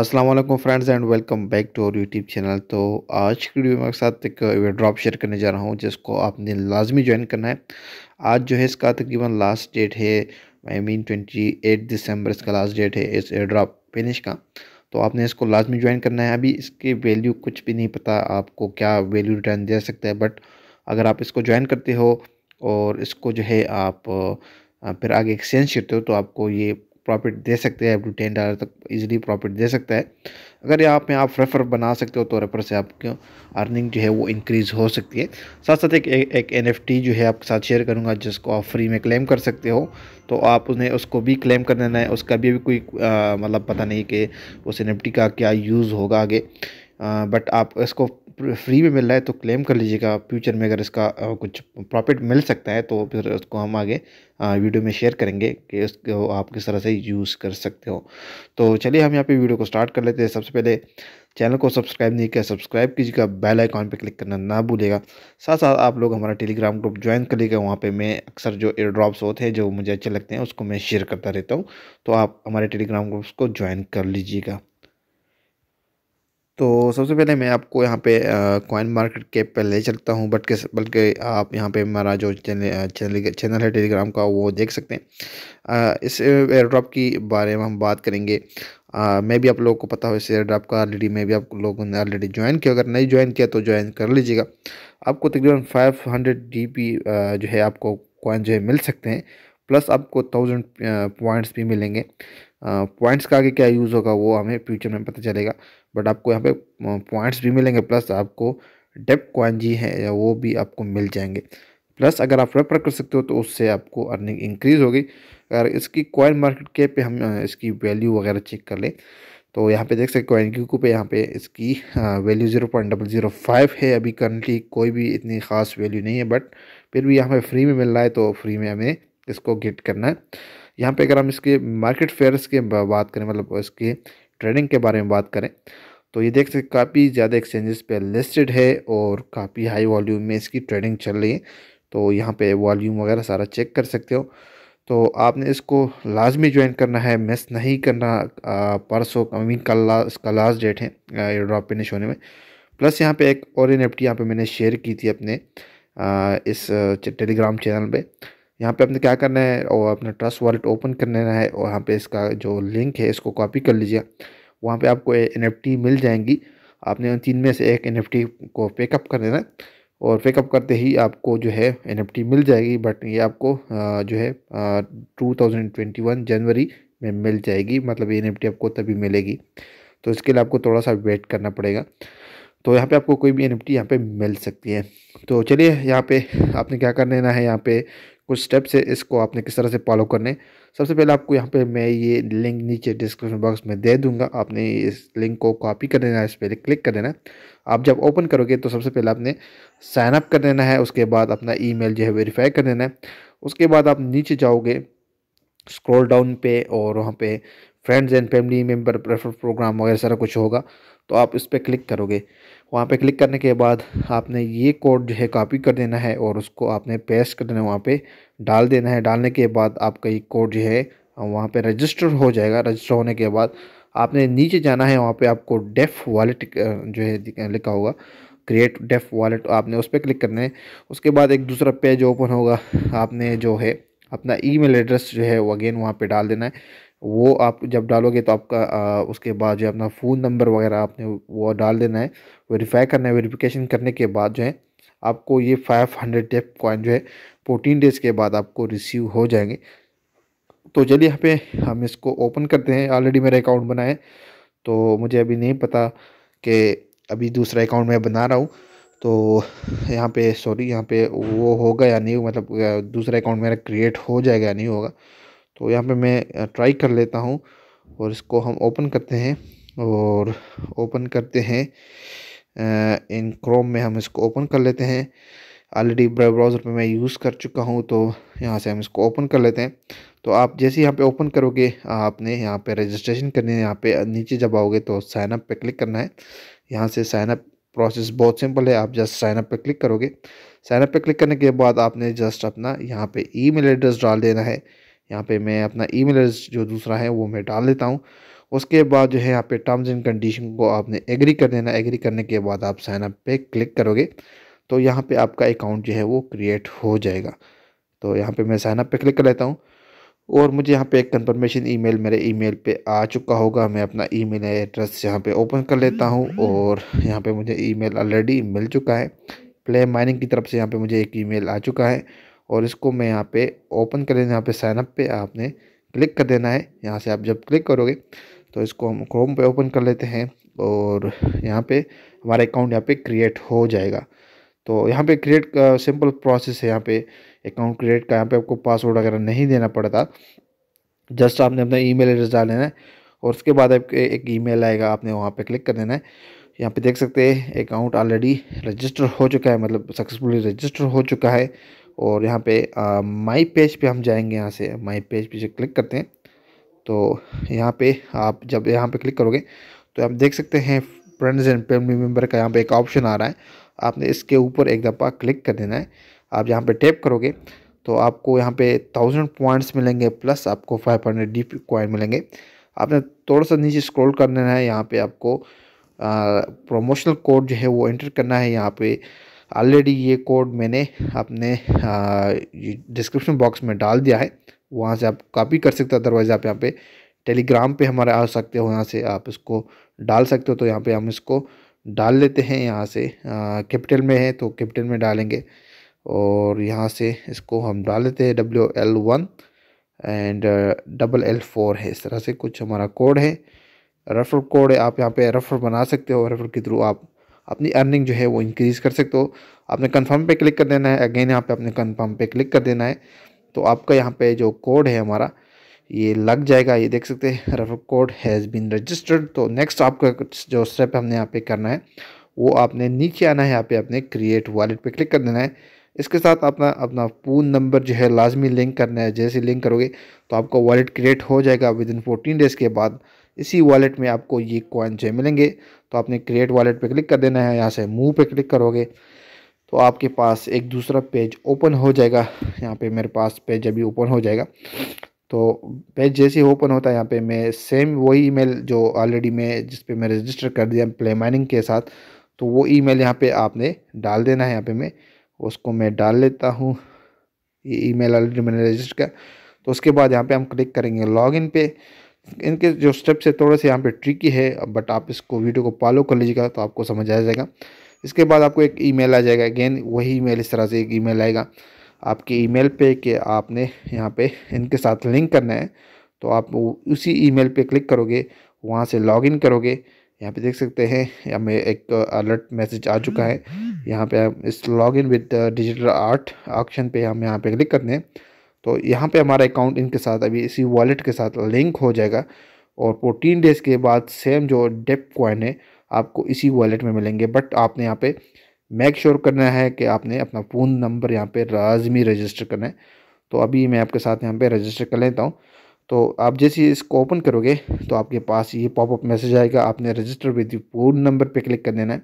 अस्सलाम वालेकुम friends and welcome back to और यूट्यूब चैनल तो आज की वीडियो में मेरे साथ एक ड्रॉप शेयर करने जा रहा हूँ जिसको आपने लाजमी ज्वाइन करना है आज जो है इसका तकरीबन लास्ट डेट है I mean twenty eight December इसका लास्ट डेट है इस एयर ड्रॉप फिनिश का तो आपने इसको लाजमी ज्वाइन करना है अभी इसके वैल्यू कुछ भी नहीं पता आपको क्या वैल्यू रिटर्न दे सकता है बट अगर आप इसको ज्वाइन करते हो और इसको जो है आप फिर आगे एक्सचेंज करते हो तो आपको ये प्रॉफिट दे सकते हैं अप टू टेन डॉलर तक इजीली प्रॉफिट दे सकता है अगर यहाँ पे आप रेफर बना सकते हो तो रेफर से आपकी अर्निंग जो है वो इंक्रीज़ हो सकती है साथ साथ एक एक एन जो है आपके साथ शेयर करूँगा जिसको आप फ्री में क्लेम कर सकते हो तो आप उन्हें उसको भी क्लेम कर देना है उसका भी, अभी कोई मतलब पता नहीं कि उस एन का क्या यूज़ होगा आगे बट आप इसको फ्री में मिल रहा है तो क्लेम कर लीजिएगा फ्यूचर में अगर इसका कुछ प्रॉफिट मिल सकता है तो फिर उसको हम आगे वीडियो में शेयर करेंगे कि उसको आप किस तरह से यूज़ कर सकते हो तो चलिए हम यहाँ पे वीडियो को स्टार्ट कर लेते हैं सबसे पहले चैनल को सब्सक्राइब नहीं किया सब्सक्राइब कीजिएगा बेल आइकॉन पर क्लिक करना ना भूलेगा साथ साथ आप लोग हमारा टेलीग्राम ग्रुप ज्वाइन कर लीजिएगा वहाँ पर मैं अक्सर जो एयर ड्रॉप्स होते हैं जो मुझे अच्छे लगते हैं उसको मैं शेयर करता रहता हूँ तो आप हमारे टेलीग्राम ग्रुप्स को ज्वाइन कर लीजिएगा तो सबसे पहले मैं आपको यहाँ पे कॉइन मार्केट के पे ले चलता हूँ बट के बल्कि आप यहाँ पे हमारा जो चैनल चैनल चैनल है टेलीग्राम का वो देख सकते हैं आ, इस एयर ड्रॉप की बारे में हम बात करेंगे आ, मैं भी आप लोगों को पता हो इस एयर ड्रॉप का ऑलरेडी मैं भी आप लोगों ने ऑलरेडी ज्वाइन किया अगर नहीं ज्वाइन किया तो ज्वाइन कर लीजिएगा आपको तकरीबन फाइव हंड्रेड जो है आपको कॉइन जो है मिल सकते हैं प्लस आपको थाउजेंड पॉइंट्स भी मिलेंगे पॉइंट्स का आगे क्या यूज़ होगा वो हमें फ्यूचर में पता चलेगा बट आपको यहाँ पे पॉइंट्स भी मिलेंगे प्लस आपको डेप क्वाइन जी है या वो भी आपको मिल जाएंगे प्लस अगर आप रेफर कर सकते हो तो उससे आपको अर्निंग इंक्रीज़ होगी अगर इसकी कॉइन मार्केट के पे हम इसकी वैल्यू वगैरह चेक कर लें तो यहाँ पे देख सकते कॉइन क्यू पे यहाँ पे इसकी value zero point double zero five है अभी करंटली कोई भी इतनी ख़ास वैल्यू नहीं है बट फिर भी यहाँ पे फ्री में मिल रहा है तो फ्री में हमें इसको गेट करना है यहाँ पे अगर हम इसके मार्केट फेयर्स के बात करें मतलब इसके ट्रेडिंग के बारे में बात करें तो ये देख सकते काफ़ी ज़्यादा एक्सचेंजेस पे लिस्टेड है और काफ़ी हाई वॉल्यूम में इसकी ट्रेडिंग चल रही है तो यहाँ पे वॉल्यूम वगैरह सारा चेक कर सकते हो तो आपने इसको लाजमी ज्वाइन करना है मिस नहीं करना परसों आई मीन कल ला, इसका लास्ट डेट है ड्रॉप फिनिश होने में प्लस यहाँ पर एक और एन एफ यहाँ मैंने शेयर की थी अपने आ, इस टेलीग्राम चैनल पर यहाँ पे आपने क्या करना है और अपना ट्रस्ट वॉलेट ओपन कर लेना है और यहाँ पे इसका जो लिंक है इसको कॉपी कर लीजिए वहाँ पे आपको एन मिल जाएंगी आपने उन तीन में से एक एन को पिकअप कर देना और पिकअप करते ही आपको जो है एन मिल जाएगी बट ये आपको जो है टू जनवरी में मिल जाएगी मतलब ये एन आपको तभी मिलेगी तो इसके लिए आपको थोड़ा सा वेट करना पड़ेगा तो यहाँ पे आपको कोई भी एन एफ यहाँ पे मिल सकती है तो चलिए यहाँ पे आपने क्या कर लेना है यहाँ पे कुछ स्टेप्स है इसको आपने किस तरह से फॉलो करने सबसे पहले आपको यहाँ पे मैं ये लिंक नीचे डिस्क्रिप्शन बॉक्स में दे दूंगा आपने इस लिंक को कॉपी कर देना है इस पर क्लिक कर देना है आप जब ओपन करोगे तो सबसे पहले आपने साइन अप कर देना है उसके बाद अपना ई जो है वेरीफाई कर देना है उसके बाद आप नीचे जाओगे स्क्रॉल डाउन पे और वहाँ पे friends and family member prefer program वगैरह सारा कुछ होगा तो आप इस पर क्लिक करोगे वहाँ पे क्लिक करने के बाद आपने ये कोड जो है कॉपी कर देना है और उसको आपने पेस्ट कर देना है वहाँ पर डाल देना है डालने के बाद आपका ये कोड जो है वहाँ पे रजिस्टर हो जाएगा रजिस्टर होने के बाद आपने नीचे जाना है वहाँ पे आपको डेफ वॉलेट जो है लिखा होगा क्रिएट डेफ वॉलेट आपने उस पर क्लिक करना है उसके बाद एक दूसरा पेज ओपन होगा आपने जो है अपना ईमेल एड्रेस जो है वो अगेन वहाँ पे डाल देना है वो आप जब डालोगे तो आपका आ, उसके बाद जो है अपना फ़ोन नंबर वगैरह आपने वो डाल देना है वेरीफाई करना है वेरीफिकेशन करने के बाद जो है आपको ये फाइव हंड्रेड टेप कॉइन जो है फोर्टीन डेज़ के बाद आपको रिसीव हो जाएंगे तो चलिए यहाँ पे हम इसको ओपन करते हैं ऑलरेडी मेरा अकाउंट बना है तो मुझे अभी नहीं पता कि अभी दूसरा अकाउंट मैं बना रहा हूँ तो यहाँ पे सॉरी यहाँ पे वो होगा या नहीं मतलब दूसरा अकाउंट मेरा क्रिएट हो जाएगा या नहीं होगा तो यहाँ पे मैं ट्राई कर लेता हूँ और इसको हम ओपन करते हैं और ओपन करते हैं इन क्रोम में हम इसको ओपन कर लेते हैं ऑलरेडी ब्राउज़र पे मैं यूज़ कर चुका हूँ तो यहाँ से हम इसको ओपन कर लेते हैं तो आप जैसे यहाँ पे ओपन करोगे आपने यहाँ पे रजिस्ट्रेशन करनी है यहाँ पे नीचे जब आओगे तो साइनअप पे क्लिक करना है यहाँ से साइनअप प्रोसेस बहुत सिंपल है आप जस्ट साइनअप पे क्लिक करोगे साइनअप पे क्लिक करने के बाद आपने जस्ट अपना यहाँ पे ईमेल एड्रेस डाल देना है यहाँ पे मैं अपना ईमेल एड्रेस जो दूसरा है वो मैं डाल देता हूँ उसके बाद जो है यहाँ पे टर्म्स एंड कंडीशन को आपने एग्री कर देना एग्री करने के बाद आप साइन अप पे क्लिक करोगे तो यहाँ पे आपका अकाउंट जो है वो क्रिएट हो जाएगा तो यहाँ पे मैं साइन अप पे क्लिक कर लेता हूँ और मुझे यहाँ पे एक कंफर्मेशन ईमेल मेरे ईमेल पे आ चुका होगा मैं अपना ईमेल एड्रेस यहाँ पे ओपन कर लेता हूँ और यहाँ पे मुझे ईमेल ऑलरेडी मिल चुका है प्ले माइनिंग की तरफ से यहाँ पे मुझे एक ईमेल आ चुका है और इसको मैं यहाँ पे ओपन कर लेना यहाँ पे साइनअप पे आपने क्लिक कर देना है यहाँ से आप जब क्लिक करोगे तो इसको हम क्रोम पे ओपन कर लेते हैं और यहाँ पे हमारा अकाउंट यहाँ पे क्रिएट हो जाएगा तो यहाँ पे क्रिएट का सिंपल प्रोसेस है यहाँ पे अकाउंट क्रिएट का यहाँ पे आपको पासवर्ड वगैरह नहीं देना पड़ता जस्ट आपने अपना मेल एड्रेस डाल लेना है और उसके बाद आपके एक मेल आएगा आपने वहाँ पर क्लिक कर देना है यहाँ पे देख सकते हैं अकाउंट ऑलरेडी रजिस्टर हो चुका है मतलब सक्सेसफुली रजिस्टर हो चुका है और यहाँ पे माई पेज पे हम जाएंगे यहाँ से माई पेज पे क्लिक करते हैं तो यहाँ पे आप जब यहाँ पे क्लिक करोगे तो आप देख सकते हैं फ्रेंड्स एंड फैमिली मेम्बर का यहाँ पे एक ऑप्शन आ रहा है आपने इसके ऊपर एक दफ़ा क्लिक कर देना है आप यहाँ पे टैप करोगे तो आपको यहाँ पे थाउजेंड पॉइंट्स मिलेंगे प्लस आपको फाइव हंड्रेड डी कॉइन मिलेंगे आपने थोड़ा सा नीचे स्क्रॉल कर देना है यहाँ पे आपको प्रमोशनल कोड जो है वो एंटर करना है यहाँ पे ऑलरेडी ये कोड मैंने अपने डिस्क्रिप्शन बॉक्स में डाल दिया है वहाँ से आप कॉपी कर सकते हो अदरवाइज़ आप यहाँ पे टेलीग्राम पे हमारे आ सकते हो यहाँ से आप इसको डाल सकते हो तो यहाँ पे हम इसको डाल लेते हैं यहाँ से कैपिटल में है तो कैपिटल में डालेंगे और यहाँ से इसको हम डाल लेते हैं W L one and double L four है इस तरह से कुछ हमारा कोड है रेफर कोड है आप यहाँ पे रेफर बना सकते हो रेफर के थ्रू आप अपनी अर्निंग जो है वो इंक्रीज़ कर सकते हो आपने कन्फर्म पे क्लिक कर देना है अगेन यहाँ पे आपने कन्फर्म पे क्लिक कर देना है तो आपका यहाँ पे जो कोड है हमारा ये लग जाएगा ये देख सकते हैं refer code has been registered तो नेक्स्ट आपका जो स्टेप हमने यहाँ पे करना है वो आपने नीचे आना है यहाँ पे आपने क्रिएट वॉलेट पे क्लिक कर देना है इसके साथ अपना अपना पून नंबर जो है लाजमी लिंक करना है जैसे लिंक करोगे तो आपका वॉलेट क्रिएट हो जाएगा विद इन फोर्टीन डेज़ के बाद इसी वॉलेट में आपको ये कॉइन जो मिलेंगे तो आपने क्रिएट वॉलेट पे क्लिक कर देना है यहाँ से मूव पे क्लिक करोगे तो आपके पास एक दूसरा पेज ओपन हो जाएगा यहाँ पे मेरे पास पेज अभी ओपन हो जाएगा तो पेज जैसे ओपन होता है यहाँ पे मैं सेम वही ईमेल जो ऑलरेडी मैं जिस पे मैं रजिस्टर कर दिया प्ले माइनिंग के साथ तो वो ईमेल यहाँ पर आपने डाल देना है यहाँ पर मैं उसको मैं डाल लेता हूँ ये मेल ऑलरेडी मैंने रजिस्टर किया तो उसके बाद यहाँ पे हम क्लिक करेंगे इन पे इनके जो स्टेप्स है थोड़े से यहाँ पे ट्रिकी है बट आप इसको वीडियो को फॉलो कर लीजिएगा तो आपको समझ आ जाएगा इसके बाद आपको एक ईमेल आ जाएगा अगेन वही ईमेल इस तरह से एक ईमेल आएगा आपके ईमेल पे कि आपने यहाँ पे इनके साथ लिंक करना है तो आप उसी ईमेल पे क्लिक करोगे वहाँ से लॉगिन करोगे यहाँ पे देख सकते हैं हमें एक अलर्ट मैसेज आ चुका है यहाँ पे इस login with digital art option पे हम यहाँ पे क्लिक करते हैं तो यहाँ पे हमारा अकाउंट इनके साथ अभी इसी वॉलेट के साथ लिंक हो जाएगा और फोर्टीन डेज़ के बाद सेम जो डेप कॉइन है आपको इसी वॉलेट में मिलेंगे बट आपने यहाँ पे मेक श्योर करना है कि आपने अपना फ़ोन नंबर यहाँ पे लाजमी रजिस्टर करना है तो अभी मैं आपके साथ यहाँ पे रजिस्टर कर लेता हूँ तो आप जैसे इसको ओपन करोगे तो आपके पास ये पॉपअप मैसेज आएगा आपने रजिस्टर विद फोन नंबर पर क्लिक कर देना है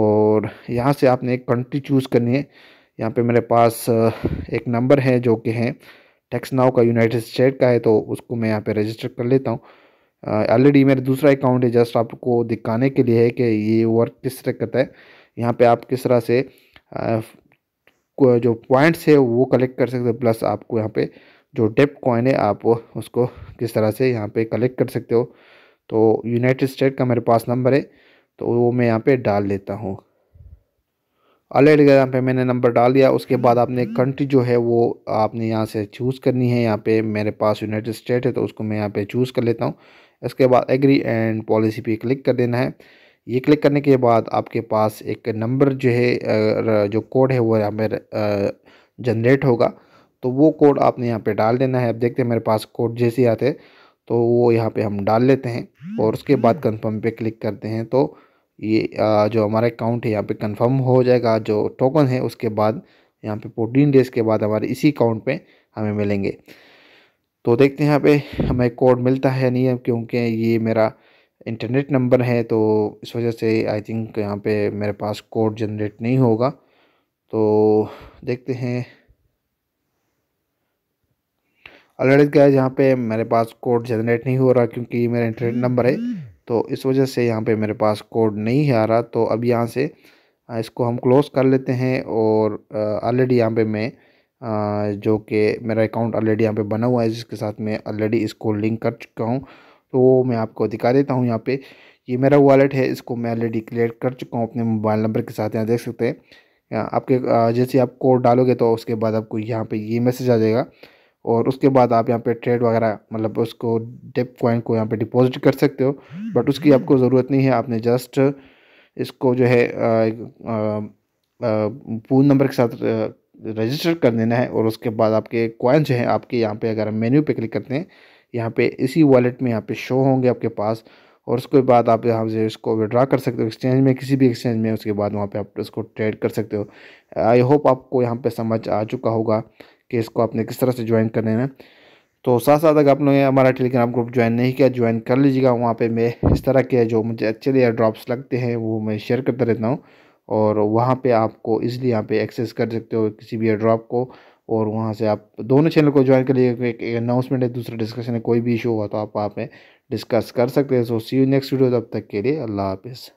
और यहाँ से आपने कंट्री चूज़ करनी है यहाँ पे मेरे पास एक नंबर है जो कि है टैक्स नाव का यूनाइटेड स्टेट का है तो उसको मैं यहाँ पे रजिस्टर कर लेता हूँ ऑलरेडी मेरा दूसरा अकाउंट है जस्ट आपको दिखाने के लिए है कि ये वर्क किस तरह करता है यहाँ पे आप किस तरह से आ, जो पॉइंट्स है वो कलेक्ट कर सकते हो प्लस आपको यहाँ पे जो डेप कॉइन है आप उसको किस तरह से यहाँ पर कलेक्ट कर सकते हो तो यूनाइटेड स्टेट का मेरे पास नंबर है तो वो मैं यहाँ पर डाल लेता हूँ ऑलरेडी यहाँ पे मैंने नंबर डाल दिया उसके बाद आपने कंट्री जो है वो आपने यहाँ से चूज़ करनी है यहाँ पे मेरे पास यूनाइटेड स्टेट है तो उसको मैं यहाँ पे चूज़ कर लेता हूँ इसके बाद एग्री एंड पॉलिसी पे क्लिक कर देना है ये क्लिक करने के बाद आपके पास एक नंबर जो है जो कोड है वो यहाँ पर जनरेट होगा तो वो कोड आपने यहाँ पर डाल देना है अब देखते हैं मेरे पास कोड जैसे आते तो वो यहाँ पर हम डाल लेते हैं और उसके बाद कन्फर्म पर क्लिक करते हैं तो ये आ, जो हमारा अकाउंट है यहाँ पे कंफर्म हो जाएगा जो टोकन है उसके बाद यहाँ पे फोर्टीन डेज़ के बाद हमारे इसी अकाउंट पे हमें मिलेंगे तो देखते हैं यहाँ पे हमें कोड मिलता है नहीं क्योंकि ये मेरा इंटरनेट नंबर है तो इस वजह से आई थिंक यहाँ पे मेरे पास कोड जनरेट नहीं होगा तो देखते हैं अलर्ट गया जहाँ पे मेरे पास कोड जनरेट नहीं हो रहा क्योंकि मेरा इंटरनेट नंबर है तो इस वजह से यहाँ पे मेरे पास कोड नहीं आ रहा तो अब यहाँ से इसको हम क्लोज़ कर लेते हैं और ऑलरेडी यहाँ पे मैं जो कि मेरा अकाउंट ऑलरेडी यहाँ पे बना हुआ है जिसके साथ मैं ऑलरेडी इसको लिंक कर चुका हूँ तो वो मैं आपको दिखा देता हूँ यहाँ पर ये मेरा वॉलेट है इसको मैं ऑलरेडी क्लियर कर चुका हूँ अपने मोबाइल नंबर के साथ यहाँ देख सकते हैं आपके जैसे आप कोड डालोगे तो उसके बाद आपको यहाँ पे ये मैसेज आ जाएगा और उसके बाद आप यहाँ पे ट्रेड वगैरह मतलब उसको डेप कॉइन को यहाँ पे डिपॉजिट कर सकते हो बट उसकी आपको ज़रूरत नहीं है आपने जस्ट इसको जो है पूल नंबर के साथ रजिस्टर कर देना है और उसके बाद आपके कॉइन जो है आपके यहाँ पे अगर हम मेन्यू पे क्लिक करते हैं यहाँ पे इसी वॉलेट में यहाँ पे शो होंगे आपके पास और उसके बाद आप यहाँ से इसको विड्रा कर सकते हो एक्सचेंज में किसी भी एक्सचेंज में उसके बाद वहाँ पे आप इसको ट्रेड कर सकते हो आई होप आपको यहाँ पे समझ आ चुका होगा कि इसको आपने किस तरह से ज्वाइन कर लेना है तो साथ साथ अगर आप लोगों ने हमारा टेलीग्राम ग्रुप ज्वाइन नहीं किया ज्वाइन कर लीजिएगा वहाँ पे मैं इस तरह के जो मुझे अच्छे एयर ड्रॉप्स लगते हैं वो मैं शेयर करता रहता हूँ और वहाँ पे आपको इजीली यहाँ पे एक्सेस कर सकते हो किसी भी एयर ड्रॉप को और वहाँ से आप दोनों चैनल को ज्वाइन कर लीजिए एक अनाउंसमेंट है दूसरा डिस्कशन है कोई भी इशू हुआ तो आप वहाँ पर डिस्कस कर सकते हैं so see you next video तब तक के लिए अल्लाह हाफिज़